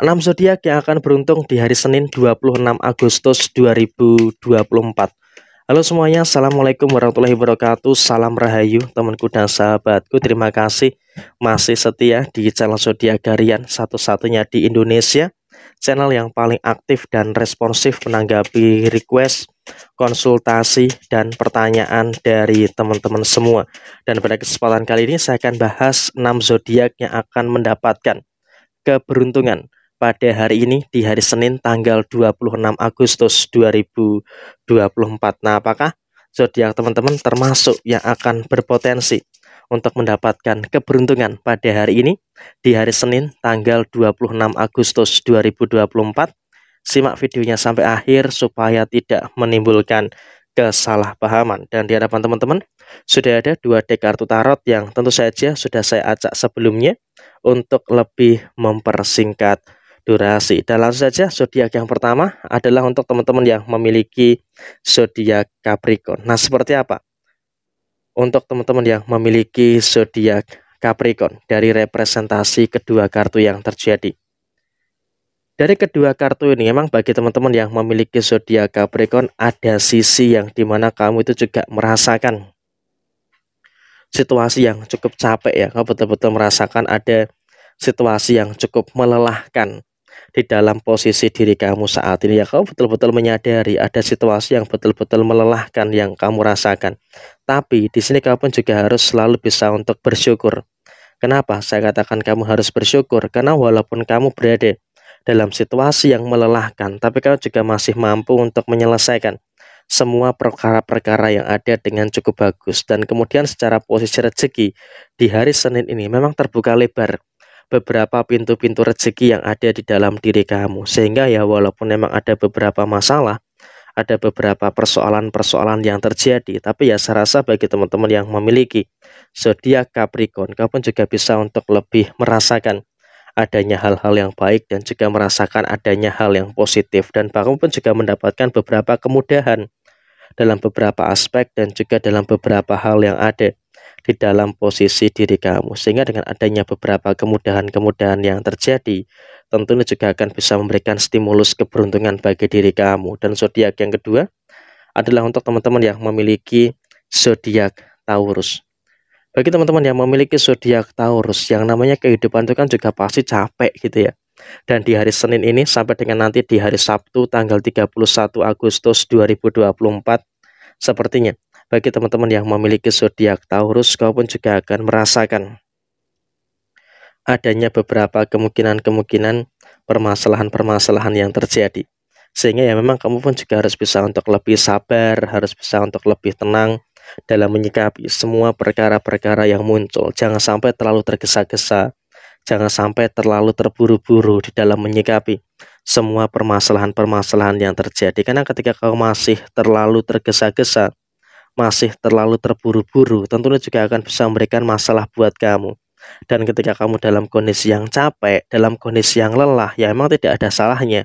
6 zodiak yang akan beruntung di hari Senin 26 Agustus 2024. Halo semuanya, Assalamualaikum warahmatullahi wabarakatuh Salam Rahayu temanku dan sahabatku Terima kasih masih setia di channel Zodiak Garian Satu-satunya di Indonesia Channel yang paling aktif dan responsif menanggapi request, konsultasi, dan pertanyaan dari teman-teman semua Dan pada kesempatan kali ini saya akan bahas 6 zodiak yang akan mendapatkan keberuntungan pada hari ini di hari Senin tanggal 26 Agustus 2024. Nah, apakah zodiak teman-teman termasuk yang akan berpotensi untuk mendapatkan keberuntungan pada hari ini di hari Senin tanggal 26 Agustus 2024? Simak videonya sampai akhir supaya tidak menimbulkan kesalahpahaman. Dan di hadapan teman-teman sudah ada dua deck kartu tarot yang tentu saja sudah saya acak sebelumnya untuk lebih mempersingkat durasi. Dan langsung saja zodiak yang pertama adalah untuk teman-teman yang memiliki zodiak Capricorn. Nah, seperti apa? Untuk teman-teman yang memiliki zodiak Capricorn dari representasi kedua kartu yang terjadi. Dari kedua kartu ini memang bagi teman-teman yang memiliki zodiak Capricorn ada sisi yang dimana kamu itu juga merasakan situasi yang cukup capek ya, kamu betul-betul merasakan ada situasi yang cukup melelahkan di dalam posisi diri kamu saat ini ya kamu betul-betul menyadari ada situasi yang betul-betul melelahkan yang kamu rasakan tapi di sini kamu pun juga harus selalu bisa untuk bersyukur kenapa saya katakan kamu harus bersyukur karena walaupun kamu berada dalam situasi yang melelahkan tapi kamu juga masih mampu untuk menyelesaikan semua perkara-perkara yang ada dengan cukup bagus dan kemudian secara posisi rezeki di hari Senin ini memang terbuka lebar beberapa pintu-pintu rezeki yang ada di dalam diri kamu. Sehingga ya walaupun memang ada beberapa masalah, ada beberapa persoalan-persoalan yang terjadi. Tapi ya saya rasa bagi teman-teman yang memiliki zodiak Capricorn, kamu juga bisa untuk lebih merasakan adanya hal-hal yang baik dan juga merasakan adanya hal yang positif dan kamu pun juga mendapatkan beberapa kemudahan dalam beberapa aspek dan juga dalam beberapa hal yang ada di dalam posisi diri kamu. Sehingga dengan adanya beberapa kemudahan-kemudahan yang terjadi, tentu ini juga akan bisa memberikan stimulus keberuntungan bagi diri kamu. Dan zodiak yang kedua adalah untuk teman-teman yang memiliki zodiak Taurus. Bagi teman-teman yang memiliki zodiak Taurus, yang namanya kehidupan itu kan juga pasti capek gitu ya. Dan di hari Senin ini sampai dengan nanti di hari Sabtu tanggal 31 Agustus 2024 sepertinya bagi teman-teman yang memiliki zodiak Taurus, kau pun juga akan merasakan adanya beberapa kemungkinan-kemungkinan permasalahan-permasalahan yang terjadi. Sehingga ya memang kamu pun juga harus bisa untuk lebih sabar, harus bisa untuk lebih tenang dalam menyikapi semua perkara-perkara yang muncul. Jangan sampai terlalu tergesa-gesa, jangan sampai terlalu terburu-buru di dalam menyikapi semua permasalahan-permasalahan yang terjadi. Karena ketika kau masih terlalu tergesa-gesa, masih terlalu terburu-buru, tentunya juga akan bisa memberikan masalah buat kamu. Dan ketika kamu dalam kondisi yang capek, dalam kondisi yang lelah, ya emang tidak ada salahnya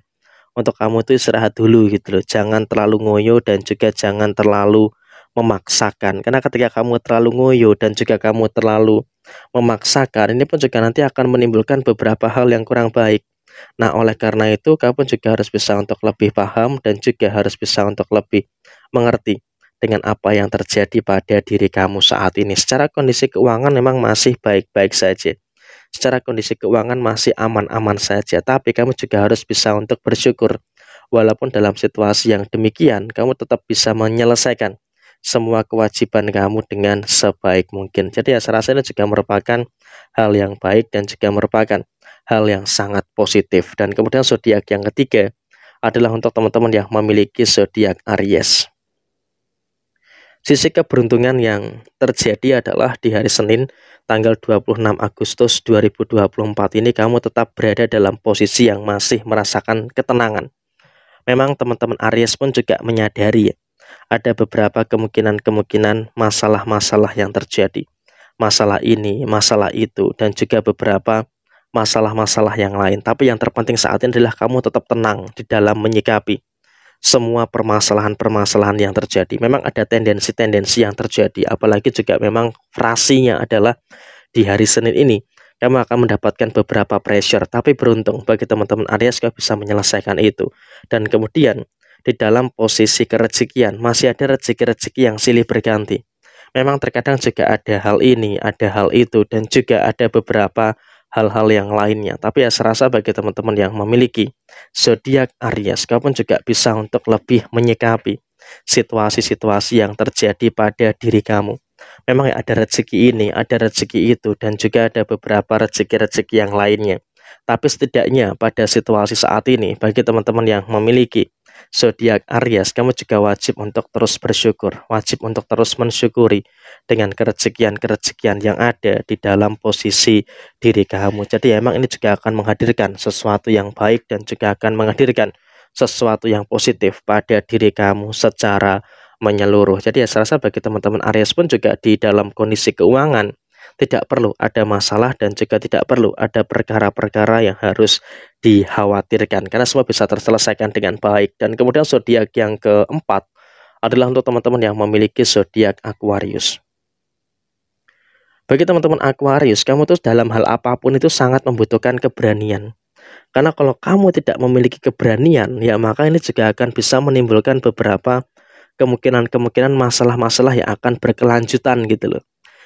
untuk kamu itu istirahat dulu gitu loh. Jangan terlalu ngoyo dan juga jangan terlalu memaksakan. Karena ketika kamu terlalu ngoyo dan juga kamu terlalu memaksakan, ini pun juga nanti akan menimbulkan beberapa hal yang kurang baik. Nah, oleh karena itu, kamu juga harus bisa untuk lebih paham dan juga harus bisa untuk lebih mengerti dengan apa yang terjadi pada diri kamu saat ini. Secara kondisi keuangan memang masih baik-baik saja. Secara kondisi keuangan masih aman-aman saja, tapi kamu juga harus bisa untuk bersyukur. Walaupun dalam situasi yang demikian, kamu tetap bisa menyelesaikan semua kewajiban kamu dengan sebaik mungkin. Jadi ya saya rasa ini juga merupakan hal yang baik dan juga merupakan hal yang sangat positif. Dan kemudian zodiak yang ketiga adalah untuk teman-teman yang memiliki zodiak Aries. Sisi keberuntungan yang terjadi adalah di hari Senin tanggal 26 Agustus 2024 ini kamu tetap berada dalam posisi yang masih merasakan ketenangan. Memang teman-teman Aries pun juga menyadari ada beberapa kemungkinan-kemungkinan masalah-masalah yang terjadi. Masalah ini, masalah itu, dan juga beberapa masalah-masalah yang lain. Tapi yang terpenting saat ini adalah kamu tetap tenang di dalam menyikapi semua permasalahan-permasalahan yang terjadi. Memang ada tendensi-tendensi yang terjadi, apalagi juga memang frasinya adalah di hari Senin ini kamu akan mendapatkan beberapa pressure, tapi beruntung bagi teman-teman Aries kau bisa menyelesaikan itu. Dan kemudian di dalam posisi kerezekian masih ada rezeki-rezeki yang silih berganti. Memang terkadang juga ada hal ini, ada hal itu, dan juga ada beberapa hal-hal yang lainnya. Tapi ya serasa bagi teman-teman yang memiliki zodiak Aries, kau pun juga bisa untuk lebih menyikapi situasi-situasi yang terjadi pada diri kamu. Memang ya ada rezeki ini, ada rezeki itu, dan juga ada beberapa rezeki-rezeki yang lainnya. Tapi setidaknya pada situasi saat ini, bagi teman-teman yang memiliki zodiak Aries, kamu juga wajib untuk terus bersyukur, wajib untuk terus mensyukuri dengan kerejekian-kerejekian yang ada di dalam posisi diri kamu. Jadi emang ini juga akan menghadirkan sesuatu yang baik dan juga akan menghadirkan sesuatu yang positif pada diri kamu secara menyeluruh. Jadi ya saya rasa bagi teman-teman Aries pun juga di dalam kondisi keuangan tidak perlu ada masalah dan juga tidak perlu ada perkara-perkara yang harus dikhawatirkan karena semua bisa terselesaikan dengan baik dan kemudian zodiak yang keempat adalah untuk teman-teman yang memiliki zodiak Aquarius. Bagi teman-teman Aquarius, kamu tuh dalam hal apapun itu sangat membutuhkan keberanian. Karena kalau kamu tidak memiliki keberanian, ya maka ini juga akan bisa menimbulkan beberapa kemungkinan-kemungkinan masalah-masalah yang akan berkelanjutan gitu loh.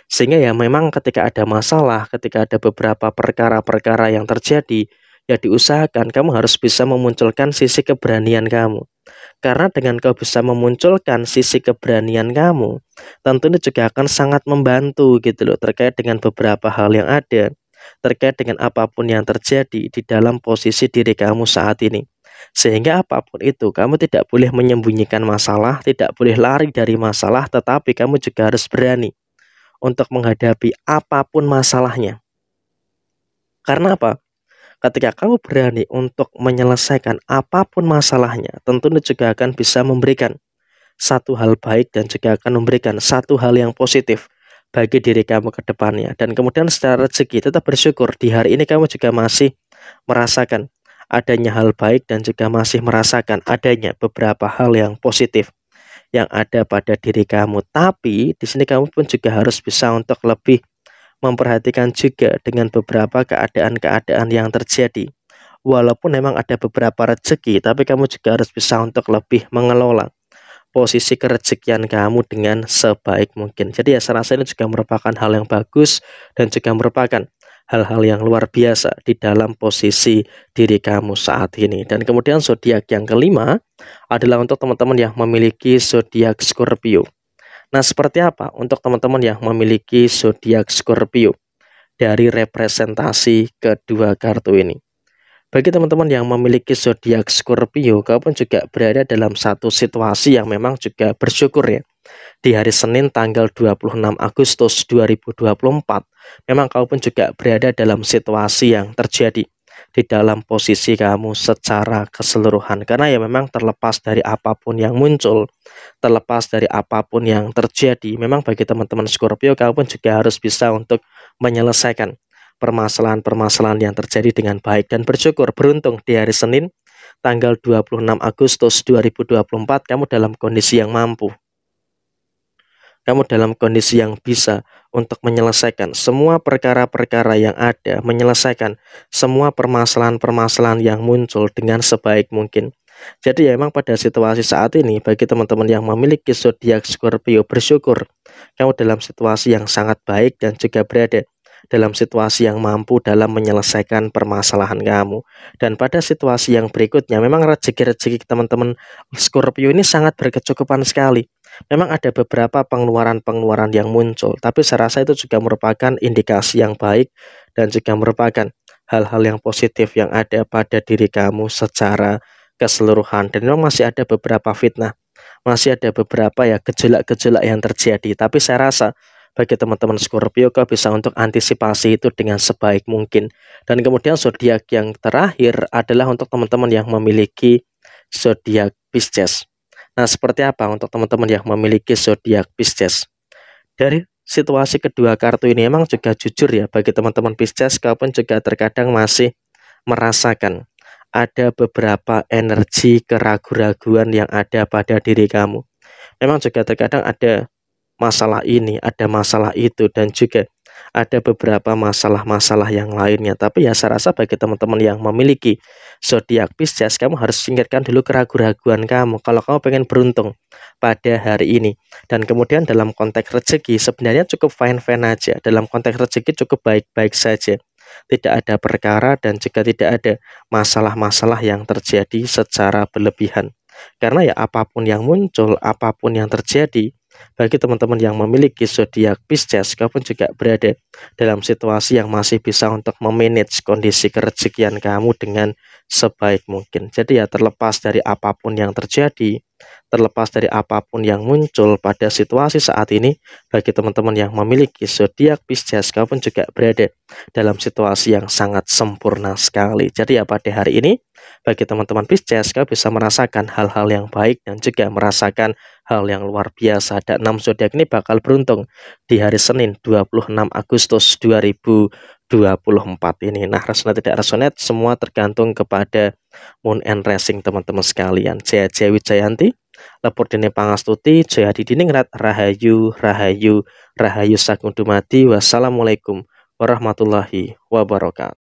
Sehingga ya memang ketika ada masalah, ketika ada beberapa perkara-perkara yang terjadi, ya diusahakan kamu harus bisa memunculkan sisi keberanian kamu. Karena dengan kau bisa memunculkan sisi keberanian kamu, tentunya juga akan sangat membantu gitu loh terkait dengan beberapa hal yang ada, terkait dengan apapun yang terjadi di dalam posisi diri kamu saat ini. Sehingga apapun itu, kamu tidak boleh menyembunyikan masalah, tidak boleh lari dari masalah, tetapi kamu juga harus berani untuk menghadapi apapun masalahnya. Karena apa? Ketika kamu berani untuk menyelesaikan apapun masalahnya, tentu juga akan bisa memberikan satu hal baik dan juga akan memberikan satu hal yang positif bagi diri kamu ke depannya. Dan kemudian secara rezeki tetap bersyukur di hari ini kamu juga masih merasakan adanya hal baik dan juga masih merasakan adanya beberapa hal yang positif yang ada pada diri kamu. Tapi di sini kamu pun juga harus bisa untuk lebih memperhatikan juga dengan beberapa keadaan-keadaan yang terjadi. Walaupun memang ada beberapa rezeki, tapi kamu juga harus bisa untuk lebih mengelola posisi kerezekian kamu dengan sebaik mungkin. Jadi ya saya rasa ini juga merupakan hal yang bagus dan juga merupakan hal-hal yang luar biasa di dalam posisi diri kamu saat ini. Dan kemudian zodiak yang kelima adalah untuk teman-teman yang memiliki zodiak Scorpio. Nah, seperti apa untuk teman-teman yang memiliki zodiak Scorpio dari representasi kedua kartu ini? Bagi teman-teman yang memiliki zodiak Scorpio, kau pun juga berada dalam satu situasi yang memang juga bersyukur ya. Di hari Senin tanggal 26 Agustus 2024, Memang kau pun juga berada dalam situasi yang terjadi di dalam posisi kamu secara keseluruhan karena ya memang terlepas dari apapun yang muncul terlepas dari apapun yang terjadi memang bagi teman-teman Scorpio kau pun juga harus bisa untuk menyelesaikan permasalahan-permasalahan yang terjadi dengan baik dan bersyukur beruntung di hari Senin tanggal 26 Agustus 2024 kamu dalam kondisi yang mampu kamu dalam kondisi yang bisa untuk menyelesaikan semua perkara-perkara yang ada, menyelesaikan semua permasalahan-permasalahan yang muncul dengan sebaik mungkin. Jadi ya emang pada situasi saat ini bagi teman-teman yang memiliki zodiak Scorpio bersyukur kamu dalam situasi yang sangat baik dan juga berada dalam situasi yang mampu dalam menyelesaikan permasalahan kamu. Dan pada situasi yang berikutnya memang rezeki-rezeki teman-teman Scorpio ini sangat berkecukupan sekali. Memang ada beberapa pengeluaran-pengeluaran yang muncul, tapi saya rasa itu juga merupakan indikasi yang baik dan juga merupakan hal-hal yang positif yang ada pada diri kamu secara keseluruhan. Dan memang masih ada beberapa fitnah, masih ada beberapa ya gejolak-gejolak yang terjadi, tapi saya rasa bagi teman-teman Scorpio kau bisa untuk antisipasi itu dengan sebaik mungkin. Dan kemudian zodiak yang terakhir adalah untuk teman-teman yang memiliki zodiak Pisces. Nah, seperti apa untuk teman-teman yang memiliki zodiak Pisces? Dari situasi kedua kartu ini memang juga jujur ya bagi teman-teman Pisces kalaupun juga terkadang masih merasakan ada beberapa energi keraguan-raguan yang ada pada diri kamu. Memang juga terkadang ada masalah ini, ada masalah itu dan juga ada beberapa masalah-masalah yang lainnya. Tapi ya saya rasa bagi teman-teman yang memiliki zodiak Pisces, kamu harus singkirkan dulu keraguan-keraguan kamu kalau kamu pengen beruntung pada hari ini. Dan kemudian dalam konteks rezeki sebenarnya cukup fine-fine aja. Dalam konteks rezeki cukup baik-baik saja. Tidak ada perkara dan juga tidak ada masalah-masalah yang terjadi secara berlebihan. Karena ya apapun yang muncul, apapun yang terjadi, bagi teman-teman yang memiliki zodiak Pisces, kamu juga berada dalam situasi yang masih bisa untuk memanage kondisi kerezekian kamu dengan sebaik mungkin. Jadi ya terlepas dari apapun yang terjadi, Terlepas dari apapun yang muncul pada situasi saat ini, bagi teman-teman yang memiliki zodiak Pisces, kau juga berada dalam situasi yang sangat sempurna sekali. Jadi ya pada hari ini, bagi teman-teman Pisces, kau bisa merasakan hal-hal yang baik dan juga merasakan hal yang luar biasa. Ada 6 zodiak ini bakal beruntung di hari Senin 26 Agustus 2020 24 ini. Nah, resonate tidak resonate semua tergantung kepada Moon and Racing teman-teman sekalian. Jaya Jaya Jayanti, Lepur Dini Pangastuti, Jaya Didiningrat, Rahayu, Rahayu, Rahayu Sakundumati. Wassalamualaikum warahmatullahi wabarakatuh.